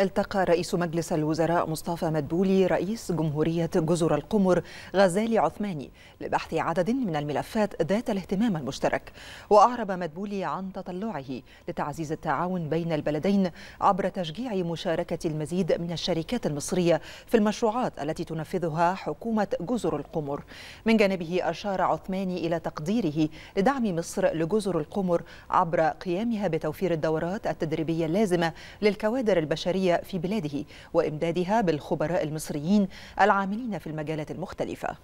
التقى رئيس مجلس الوزراء مصطفى مدبولي رئيس جمهورية جزر القمر غزالي عثماني لبحث عدد من الملفات ذات الاهتمام المشترك وأعرب مدبولي عن تطلعه لتعزيز التعاون بين البلدين عبر تشجيع مشاركة المزيد من الشركات المصرية في المشروعات التي تنفذها حكومة جزر القمر من جانبه أشار عثماني إلى تقديره لدعم مصر لجزر القمر عبر قيامها بتوفير الدورات التدريبية اللازمة للكوادر البشرية العربية في بلاده وإمدادها بالخبراء المصريين العاملين في المجالات المختلفة